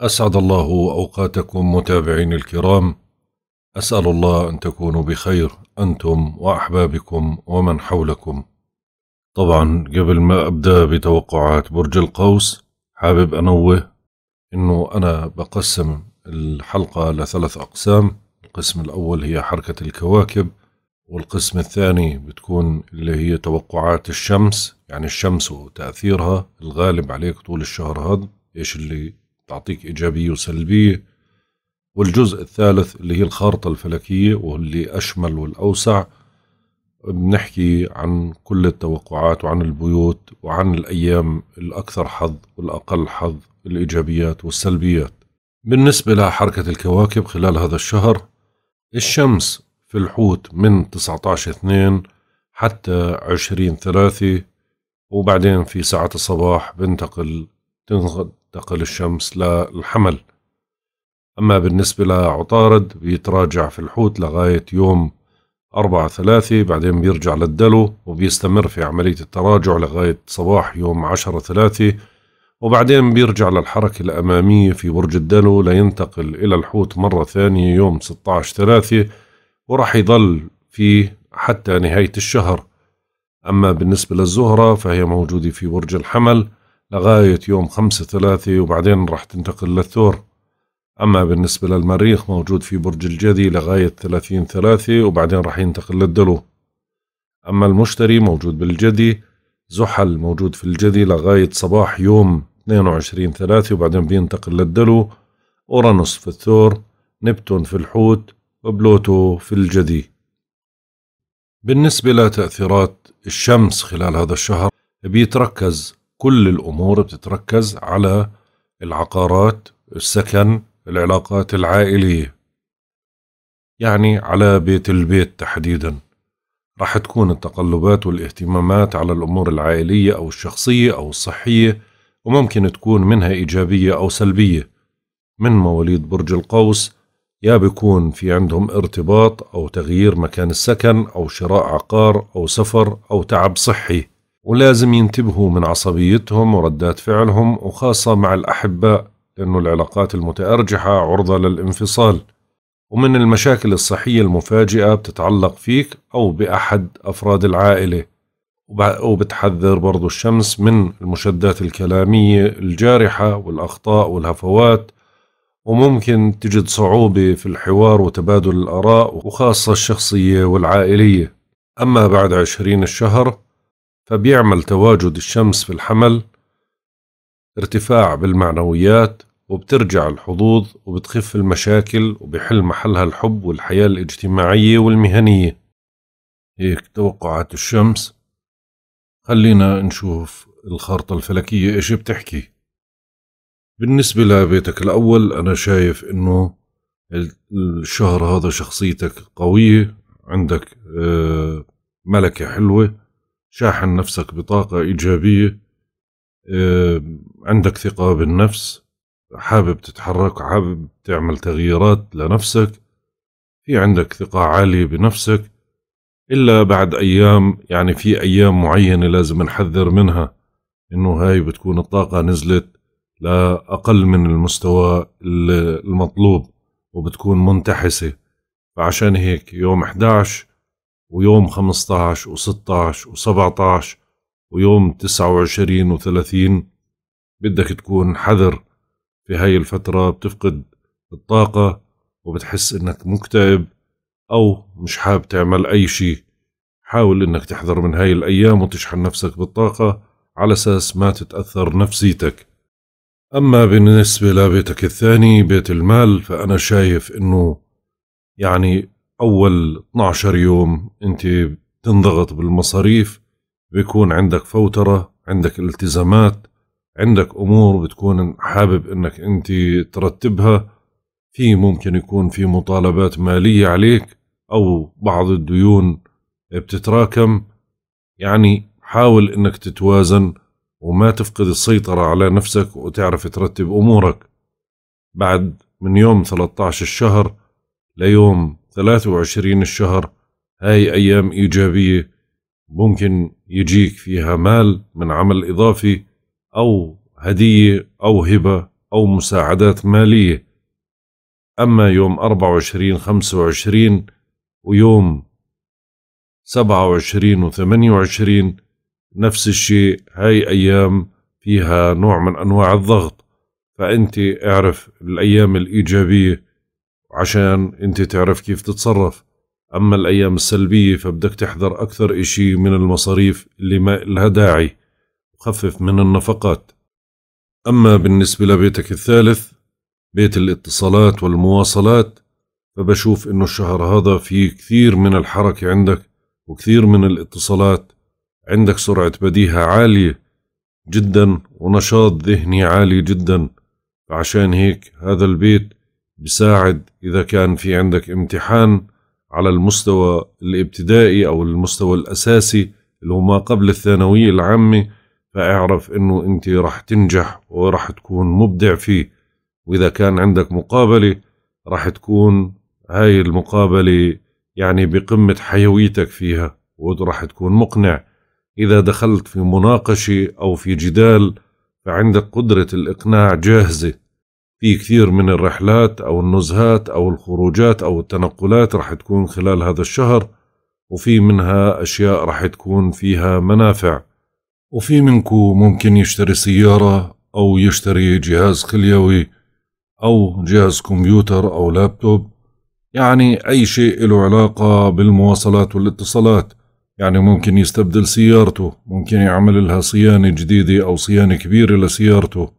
أسعد الله أوقاتكم متابعين الكرام أسأل الله أن تكونوا بخير أنتم وأحبابكم ومن حولكم طبعا قبل ما أبدأ بتوقعات برج القوس حابب أنوه أنه أنا بقسم الحلقة لثلاث أقسام القسم الأول هي حركة الكواكب والقسم الثاني بتكون اللي هي توقعات الشمس يعني الشمس وتأثيرها الغالب عليك طول الشهر هذا إيش اللي تعطيك إيجابية وسلبية والجزء الثالث اللي هي الخارطة الفلكية واللي أشمل والأوسع بنحكي عن كل التوقعات وعن البيوت وعن الأيام الأكثر حظ والأقل حظ الإيجابيات والسلبيات بالنسبة لحركة الكواكب خلال هذا الشهر الشمس في الحوت من 19 2 حتى 20 3 وبعدين في ساعة الصباح بنتقل تقل الشمس للحمل أما بالنسبة لعطارد بيتراجع في الحوت لغاية يوم أربعة ثلاثة بعدين بيرجع للدلو وبيستمر في عملية التراجع لغاية صباح يوم عشرة ثلاثة وبعدين بيرجع للحركة الأمامية في برج الدلو لينتقل إلى الحوت مرة ثانية يوم 16 ثلاثة وراح يضل فيه حتى نهاية الشهر أما بالنسبة للزهرة فهي موجودة في برج الحمل لغاية يوم خمسة ثلاثة وبعدين راح تنتقل للثور أما بالنسبة للمريخ موجود في برج الجدي لغاية ثلاثين ثلاثة وبعدين راح ينتقل للدلو أما المشتري موجود بالجدي زحل موجود في الجدي لغاية صباح يوم اثنين وعشرين ثلاثة وبعدين بينتقل للدلو أورانوس في الثور نبتون في الحوت وبلوتو في الجدي بالنسبة لتأثيرات الشمس خلال هذا الشهر بيتركز كل الأمور بتتركز على العقارات السكن العلاقات العائلية يعني على بيت البيت تحديدا راح تكون التقلبات والاهتمامات على الأمور العائلية أو الشخصية أو الصحية وممكن تكون منها إيجابية أو سلبية من مواليد برج القوس يا بيكون في عندهم ارتباط أو تغيير مكان السكن أو شراء عقار أو سفر أو تعب صحي ولازم ينتبهوا من عصبيتهم وردات فعلهم وخاصة مع الأحباء لأنه العلاقات المتأرجحة عرضة للانفصال ومن المشاكل الصحية المفاجئة بتتعلق فيك أو بأحد أفراد العائلة وبتحذر برضو الشمس من المشدات الكلامية الجارحة والأخطاء والهفوات وممكن تجد صعوبة في الحوار وتبادل الآراء وخاصة الشخصية والعائلية أما بعد عشرين الشهر فبيعمل تواجد الشمس في الحمل ارتفاع بالمعنويات وبترجع الحظوظ وبتخف المشاكل وبحل محلها الحب والحياة الاجتماعية والمهنية هيك توقعات الشمس خلينا نشوف الخارطة الفلكية إيش بتحكي بالنسبة لبيتك الأول أنا شايف إنه الشهر هذا شخصيتك قوية عندك آه، ملكة حلوة شاحن نفسك بطاقة إيجابية عندك ثقة بالنفس حابب تتحرك حابب تعمل تغييرات لنفسك في عندك ثقة عالية بنفسك إلا بعد أيام يعني في أيام معينة لازم نحذر منها إنه هاي بتكون الطاقة نزلت لأقل من المستوى المطلوب وبتكون منتحسة فعشان هيك يوم 11 ويوم 15 و16 و17 ويوم 29 و30 بدك تكون حذر في هاي الفترة بتفقد الطاقة وبتحس انك مكتئب او مش حاب تعمل اي شيء حاول انك تحذر من هاي الايام وتشحن نفسك بالطاقة على اساس ما تتأثر نفسيتك اما بالنسبة لبيتك الثاني بيت المال فانا شايف انه يعني اول 12 يوم انت تنضغط بالمصاريف بيكون عندك فوتره عندك التزامات عندك امور بتكون حابب انك انت ترتبها في ممكن يكون في مطالبات ماليه عليك او بعض الديون بتتراكم يعني حاول انك تتوازن وما تفقد السيطره على نفسك وتعرف ترتب امورك بعد من يوم 13 الشهر ليوم 23 الشهر هاي أيام إيجابية ممكن يجيك فيها مال من عمل إضافي أو هدية أو هبة أو مساعدات مالية أما يوم 24 25 ويوم 27 و 28 نفس الشيء هاي أيام فيها نوع من أنواع الضغط فأنت اعرف الأيام الإيجابية عشان انت تعرف كيف تتصرف أما الأيام السلبية فبدك تحذر أكثر إشي من المصاريف اللي ما إلها داعي وخفف من النفقات أما بالنسبة لبيتك الثالث بيت الاتصالات والمواصلات فبشوف إنه الشهر هذا في كثير من الحركة عندك وكثير من الاتصالات عندك سرعة بديهة عالية جدا ونشاط ذهني عالي جدا فعشان هيك هذا البيت بساعد إذا كان في عندك امتحان على المستوى الابتدائي أو المستوى الأساسي اللي هو ما قبل الثانوية العامة فاعرف إنه أنت رح تنجح ورح تكون مبدع فيه وإذا كان عندك مقابلة رح تكون هاي المقابلة يعني بقمة حيويتك فيها ورح تكون مقنع إذا دخلت في مناقشة أو في جدال فعندك قدرة الإقناع جاهزة في كثير من الرحلات أو النزهات أو الخروجات أو التنقلات رح تكون خلال هذا الشهر وفي منها أشياء رح تكون فيها منافع وفي منكو ممكن يشتري سيارة أو يشتري جهاز خليوي أو جهاز كمبيوتر أو لابتوب يعني أي شيء له علاقة بالمواصلات والاتصالات يعني ممكن يستبدل سيارته ممكن يعمل لها صيانة جديدة أو صيانة كبيرة لسيارته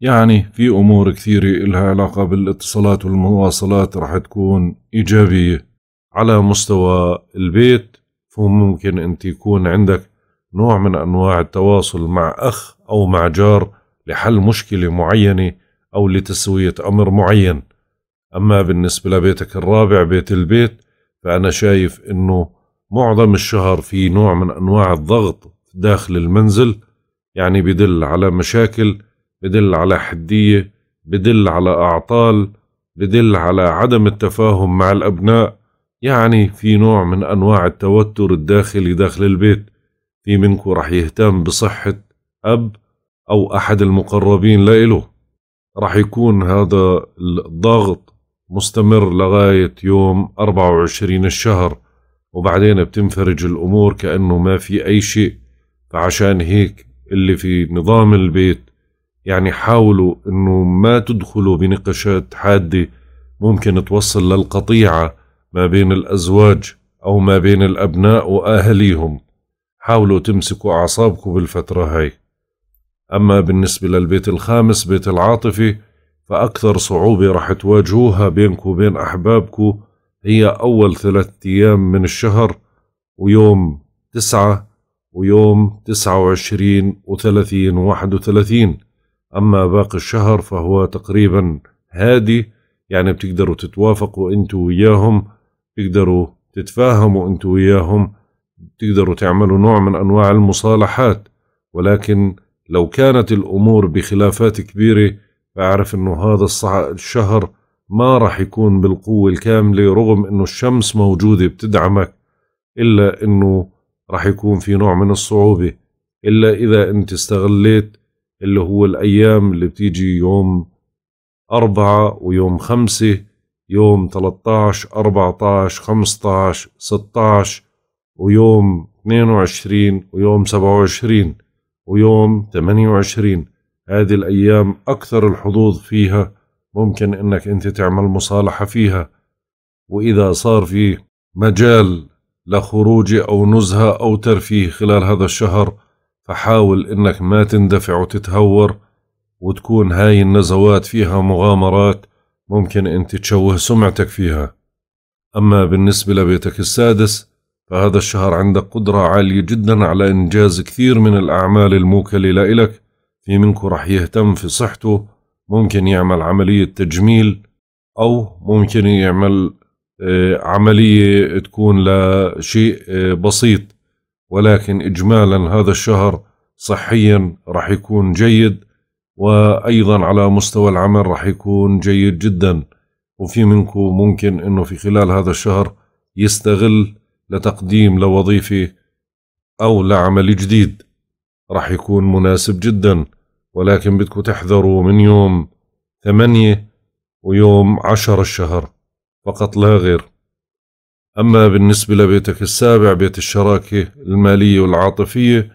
يعني في أمور كثيرة إلها علاقة بالاتصالات والمواصلات رح تكون إيجابية على مستوى البيت فممكن أنت يكون عندك نوع من أنواع التواصل مع أخ أو مع جار لحل مشكلة معينة أو لتسوية أمر معين أما بالنسبة لبيتك الرابع بيت البيت فأنا شايف أنه معظم الشهر في نوع من أنواع الضغط داخل المنزل يعني بدل على مشاكل بدل على حدية بدل على أعطال بدل على عدم التفاهم مع الأبناء يعني في نوع من أنواع التوتر الداخلي داخل البيت في منكم رح يهتم بصحة أب أو أحد المقربين لإله رح يكون هذا الضغط مستمر لغاية يوم 24 الشهر وبعدين بتنفرج الأمور كأنه ما في أي شيء فعشان هيك اللي في نظام البيت يعني حاولوا انه ما تدخلوا بنقاشات حاده ممكن توصل للقطيعه ما بين الازواج او ما بين الابناء واهاليهم حاولوا تمسكوا اعصابكم بالفتره هاي اما بالنسبه للبيت الخامس بيت العاطفه فاكثر صعوبه رح تواجهوها بينكم وبين احبابكم هي اول ثلاثة ايام من الشهر ويوم تسعة ويوم تسعة وعشرين وثلاثين وواحد وثلاثين أما باقي الشهر فهو تقريبا هادي يعني بتقدروا تتوافقوا انتوا وياهم تقدروا تتفاهموا انتوا وياهم تقدروا تعملوا نوع من أنواع المصالحات ولكن لو كانت الأمور بخلافات كبيرة فأعرف أنه هذا الشهر ما راح يكون بالقوة الكاملة رغم أنه الشمس موجودة بتدعمك إلا أنه راح يكون في نوع من الصعوبة إلا إذا أنت استغليت اللي هو الأيام اللي بتيجي يوم أربعة ويوم خمسة يوم 13 14 15 16 ويوم 22 ويوم 27 ويوم 28 هذه الأيام أكثر الحظوظ فيها ممكن أنك أنت تعمل مصالحة فيها وإذا صار في مجال لخروج أو نزهة أو ترفيه خلال هذا الشهر فحاول إنك ما تندفع وتتهور وتكون هاي النزوات فيها مغامرات ممكن أنت تشوه سمعتك فيها أما بالنسبة لبيتك السادس فهذا الشهر عندك قدرة عالية جدا على إنجاز كثير من الأعمال الموكلة لإلك في منك رح يهتم في صحته ممكن يعمل عملية تجميل أو ممكن يعمل آه، عملية تكون لشيء آه، بسيط ولكن إجمالا هذا الشهر صحيا رح يكون جيد وأيضا على مستوى العمل رح يكون جيد جدا وفي منكم ممكن أنه في خلال هذا الشهر يستغل لتقديم لوظيفة أو لعمل جديد رح يكون مناسب جدا ولكن بدكم تحذروا من يوم ثمانية ويوم عشر الشهر فقط لا غير أما بالنسبة لبيتك السابع بيت الشراكة المالية والعاطفية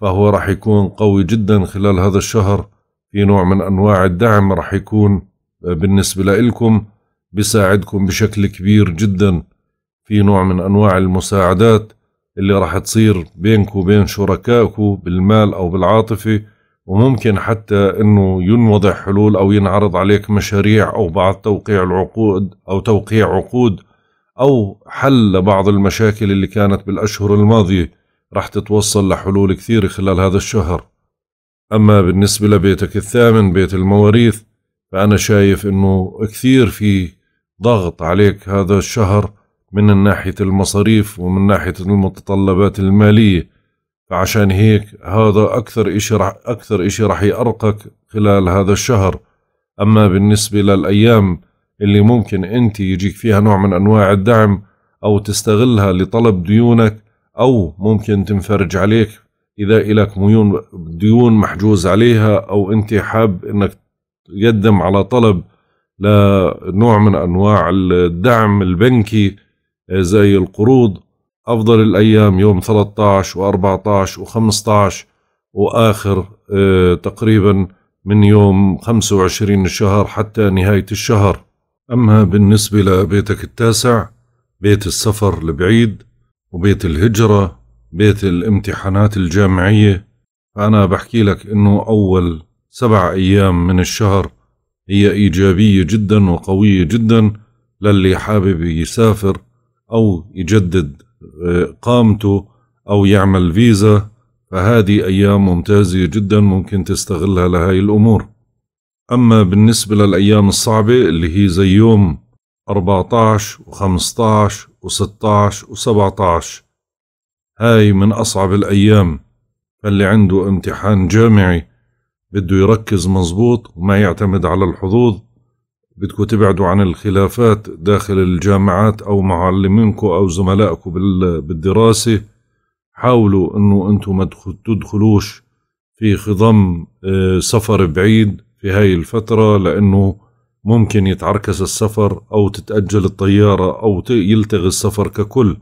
فهو راح يكون قوي جدا خلال هذا الشهر في نوع من أنواع الدعم راح يكون بالنسبة لإلكم بيساعدكم بشكل كبير جدا في نوع من أنواع المساعدات اللي راح تصير بينك وبين شركائك بالمال أو بالعاطفة وممكن حتى أنه ينوضح حلول أو ينعرض عليك مشاريع أو بعض توقيع العقود أو توقيع عقود أو حل بعض المشاكل اللي كانت بالأشهر الماضية رح تتوصل لحلول كثيرة خلال هذا الشهر أما بالنسبة لبيتك الثامن بيت المواريث فأنا شايف أنه كثير في ضغط عليك هذا الشهر من ناحية المصاريف ومن ناحية المتطلبات المالية فعشان هيك هذا أكثر إشي رح أكثر إشي رح يأرقك خلال هذا الشهر أما بالنسبة للأيام اللي ممكن أنت يجيك فيها نوع من أنواع الدعم أو تستغلها لطلب ديونك أو ممكن تنفرج عليك إذا إلك ميون ديون محجوز عليها أو أنت حاب أنك تقدم على طلب لنوع من أنواع الدعم البنكي آه، زي القروض أفضل الأيام يوم 13 و14 و15 وآخر تقريبا من يوم 25 الشهر حتى نهاية الشهر أما بالنسبة لبيتك التاسع بيت السفر البعيد وبيت الهجرة بيت الامتحانات الجامعية فأنا بحكي لك إنه أول سبع أيام من الشهر هي إيجابية جدا وقوية جدا للي حابب يسافر أو يجدد آه، قامته أو يعمل فيزا فهذه أيام ممتازة جدا ممكن تستغلها لهاي الأمور أما بالنسبة للأيام الصعبة اللي هي زي يوم 14 و15 و16 و17 هاي من أصعب الأيام فاللي عنده امتحان جامعي بده يركز مزبوط وما يعتمد على الحظوظ بدكم تبعدوا عن الخلافات داخل الجامعات أو معلمينكو أو زملائكو بالدراسة حاولوا أنه أنتم ما تدخلوش في خضم آه، سفر بعيد في هاي الفترة لأنه ممكن يتعركس السفر أو تتأجل الطيارة أو يلتغي السفر ككل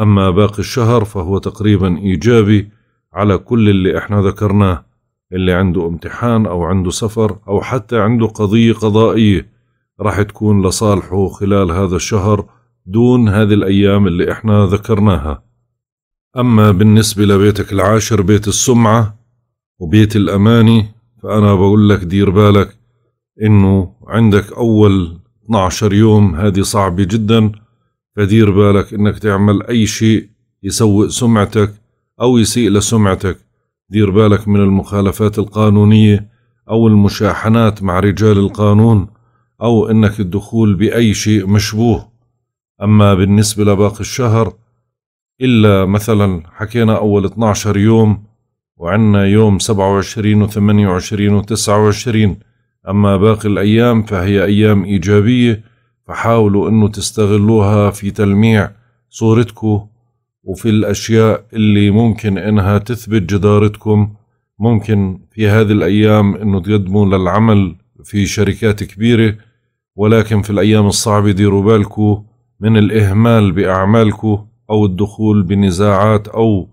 أما باقي الشهر فهو تقريبا إيجابي على كل اللي إحنا ذكرناه اللي عنده امتحان أو عنده سفر أو حتى عنده قضية قضائية راح تكون لصالحه خلال هذا الشهر دون هذه الأيام اللي إحنا ذكرناها أما بالنسبة لبيتك العاشر بيت السمعة وبيت الأماني فأنا بقول لك دير بالك إنه عندك أول 12 يوم هذه صعبة جدا فدير بالك إنك تعمل أي شيء يسوء سمعتك أو يسيء لسمعتك دير بالك من المخالفات القانونية أو المشاحنات مع رجال القانون أو إنك الدخول بأي شيء مشبوه أما بالنسبة لباقي الشهر إلا مثلا حكينا أول 12 يوم وعنا يوم 27 و28 و29 أما باقي الأيام فهي أيام إيجابية فحاولوا أنه تستغلوها في تلميع صورتكم وفي الأشياء اللي ممكن أنها تثبت جدارتكم ممكن في هذه الأيام أنه تقدموا للعمل في شركات كبيرة ولكن في الأيام الصعبة ديروا بالكم من الإهمال بأعمالكم أو الدخول بنزاعات أو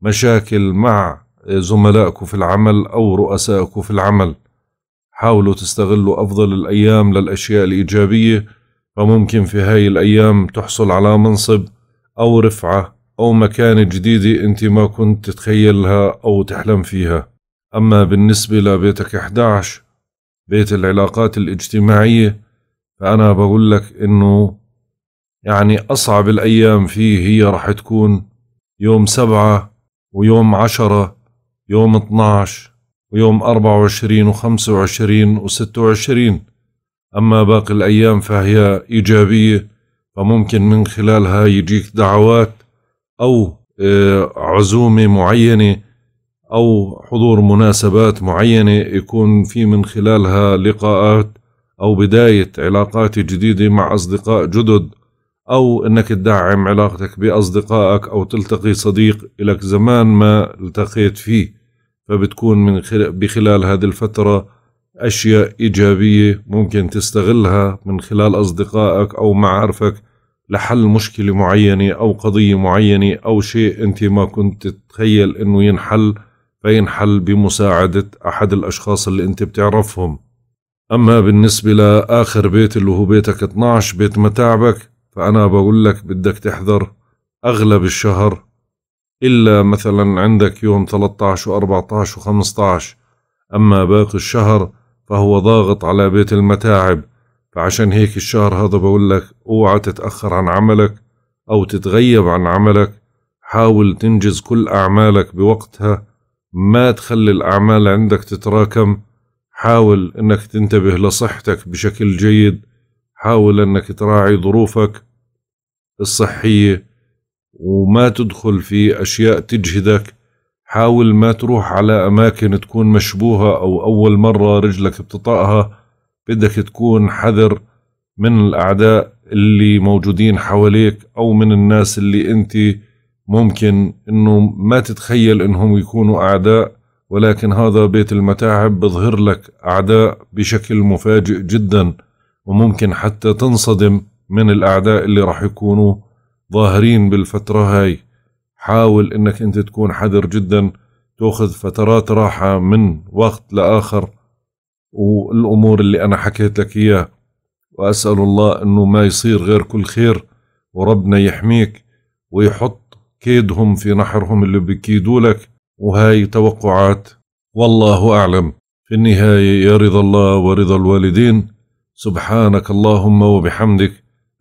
مشاكل مع زملائك في العمل أو رؤسائك في العمل حاولوا تستغلوا أفضل الأيام للأشياء الإيجابية فممكن في هاي الأيام تحصل على منصب أو رفعة أو مكانة جديدة أنت ما كنت تتخيلها أو تحلم فيها أما بالنسبة لبيتك 11 بيت العلاقات الاجتماعية فأنا بقول لك إنه يعني أصعب الأيام فيه هي رح تكون يوم سبعة ويوم عشرة يوم 12 ويوم 24 و25 و26 أما باقي الأيام فهي إيجابية فممكن من خلالها يجيك دعوات أو آه، عزومة معينة أو حضور مناسبات معينة يكون في من خلالها لقاءات أو بداية علاقات جديدة مع أصدقاء جدد أو أنك تدعم علاقتك بأصدقائك أو تلتقي صديق لك زمان ما التقيت فيه فبتكون من خل... بخلال هذه الفترة أشياء إيجابية ممكن تستغلها من خلال أصدقائك أو معارفك لحل مشكلة معينة أو قضية معينة أو شيء أنت ما كنت تتخيل أنه ينحل فينحل بمساعدة أحد الأشخاص اللي أنت بتعرفهم أما بالنسبة لآخر بيت اللي هو بيتك 12 بيت متاعبك فأنا بقول لك بدك تحذر أغلب الشهر إلا مثلا عندك يوم 13 و14 و15 أما باقي الشهر فهو ضاغط على بيت المتاعب فعشان هيك الشهر هذا بقول لك اوعى تتأخر عن عملك أو تتغيب عن عملك حاول تنجز كل أعمالك بوقتها ما تخلي الأعمال عندك تتراكم حاول أنك تنتبه لصحتك بشكل جيد حاول أنك تراعي ظروفك الصحية وما تدخل في أشياء تجهدك حاول ما تروح على أماكن تكون مشبوهة أو أول مرة رجلك بتطأها بدك تكون حذر من الأعداء اللي موجودين حواليك أو من الناس اللي أنت ممكن أنه ما تتخيل أنهم يكونوا أعداء ولكن هذا بيت المتاعب بظهر لك أعداء بشكل مفاجئ جدا وممكن حتى تنصدم من الأعداء اللي راح يكونوا ظاهرين بالفترة هاي حاول انك انت تكون حذر جدا تاخذ فترات راحة من وقت لآخر والأمور اللي أنا حكيت لك إياه وأسأل الله أنه ما يصير غير كل خير وربنا يحميك ويحط كيدهم في نحرهم اللي بيكيدوا لك وهاي توقعات والله أعلم في النهاية يا رضا الله ورضا الوالدين سبحانك اللهم وبحمدك